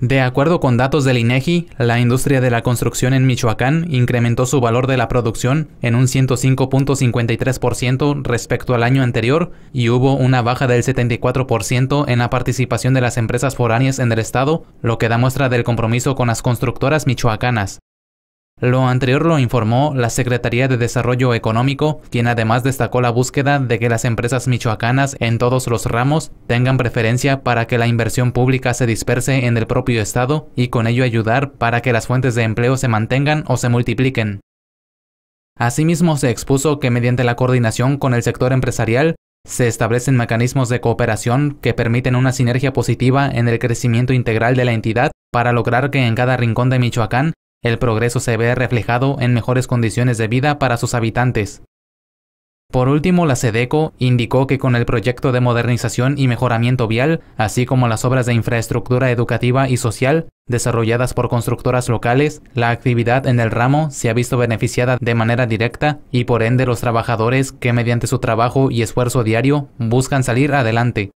De acuerdo con datos del INEGI, e la industria de la construcción en Michoacán incrementó su valor de la producción en un 105.53% respecto al año anterior y hubo una baja del 74% en la participación de las empresas foráneas en el estado, lo que da muestra del compromiso con las constructoras michoacanas. Lo anterior lo informó la Secretaría de Desarrollo Económico, quien además destacó la búsqueda de que las empresas michoacanas en todos los ramos tengan preferencia para que la inversión pública se disperse en el propio Estado y con ello ayudar para que las fuentes de empleo se mantengan o se multipliquen. Asimismo, se expuso que mediante la coordinación con el sector empresarial, se establecen mecanismos de cooperación que permiten una sinergia positiva en el crecimiento integral de la entidad para lograr que en cada rincón de Michoacán el progreso se ve reflejado en mejores condiciones de vida para sus habitantes. Por último, la SEDECO indicó que con el proyecto de modernización y mejoramiento vial, así como las obras de infraestructura educativa y social desarrolladas por constructoras locales, la actividad en el ramo se ha visto beneficiada de manera directa y por ende los trabajadores que mediante su trabajo y esfuerzo diario buscan salir adelante.